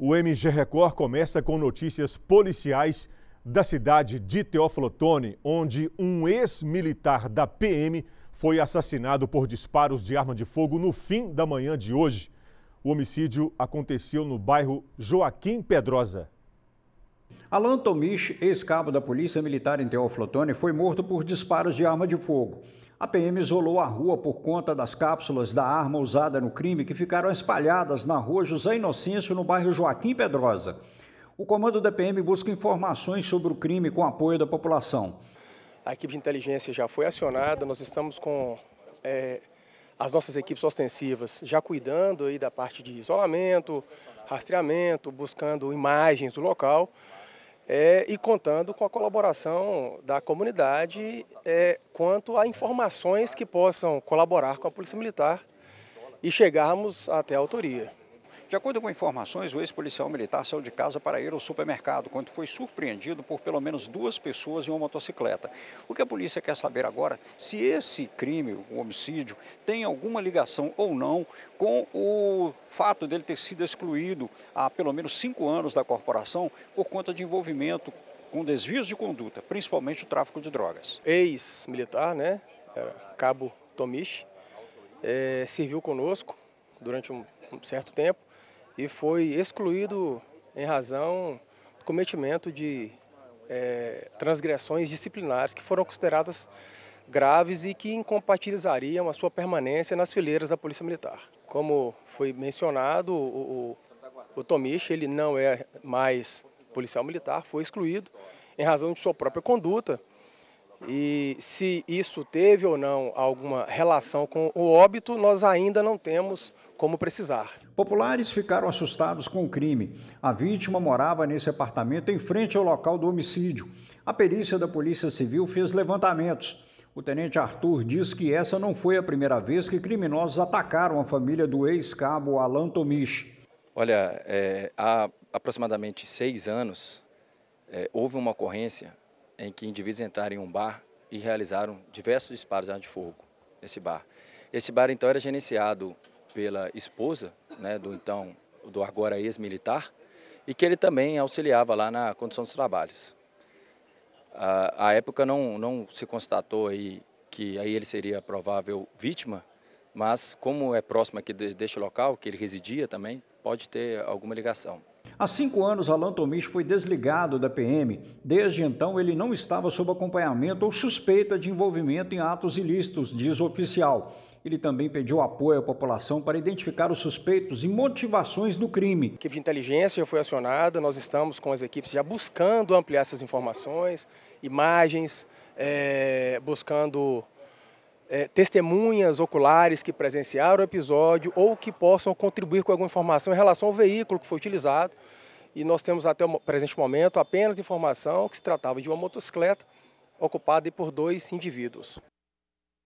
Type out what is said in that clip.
O MG Record começa com notícias policiais da cidade de Teoflotone, onde um ex-militar da PM foi assassinado por disparos de arma de fogo no fim da manhã de hoje. O homicídio aconteceu no bairro Joaquim Pedrosa. Alan Tomich, ex-cabo da Polícia Militar em Teoflotone, foi morto por disparos de arma de fogo. A PM isolou a rua por conta das cápsulas da arma usada no crime que ficaram espalhadas na rua José Inocêncio, no bairro Joaquim Pedrosa. O comando da PM busca informações sobre o crime com apoio da população. A equipe de inteligência já foi acionada, nós estamos com é, as nossas equipes ostensivas já cuidando aí da parte de isolamento, rastreamento, buscando imagens do local é, e contando com a colaboração da comunidade é, quanto a informações que possam colaborar com a Polícia Militar e chegarmos até a autoria. De acordo com informações, o ex-policial militar saiu de casa para ir ao supermercado, quando foi surpreendido por pelo menos duas pessoas em uma motocicleta. O que a polícia quer saber agora se esse crime, o homicídio, tem alguma ligação ou não com o fato dele ter sido excluído há pelo menos cinco anos da corporação por conta de envolvimento com desvios de conduta, principalmente o tráfico de drogas. Ex-militar, né? Era Cabo Tomichi, é, serviu conosco durante um, um certo tempo e foi excluído em razão do cometimento de é, transgressões disciplinares que foram consideradas graves e que incompatibilizariam a sua permanência nas fileiras da Polícia Militar. Como foi mencionado, o, o, o Tomiche, ele não é mais policial militar, foi excluído em razão de sua própria conduta, e se isso teve ou não alguma relação com o óbito, nós ainda não temos como precisar. Populares ficaram assustados com o crime. A vítima morava nesse apartamento em frente ao local do homicídio. A perícia da Polícia Civil fez levantamentos. O tenente Arthur diz que essa não foi a primeira vez que criminosos atacaram a família do ex-cabo Alan Tomich. Olha, é, há aproximadamente seis anos é, houve uma ocorrência em que indivíduos entraram em um bar e realizaram diversos disparos de fogo nesse bar. Esse bar então era gerenciado pela esposa né, do então do agora ex-militar e que ele também auxiliava lá na condução dos trabalhos. À época não, não se constatou aí que aí ele seria provável vítima, mas como é próximo aqui deste local, que ele residia também, pode ter alguma ligação. Há cinco anos, Alan Tomich foi desligado da PM. Desde então, ele não estava sob acompanhamento ou suspeita de envolvimento em atos ilícitos, diz o oficial. Ele também pediu apoio à população para identificar os suspeitos e motivações do crime. A equipe de inteligência já foi acionada, nós estamos com as equipes já buscando ampliar essas informações, imagens, é, buscando é, testemunhas oculares que presenciaram o episódio ou que possam contribuir com alguma informação em relação ao veículo que foi utilizado. E nós temos até o presente momento apenas informação que se tratava de uma motocicleta ocupada por dois indivíduos.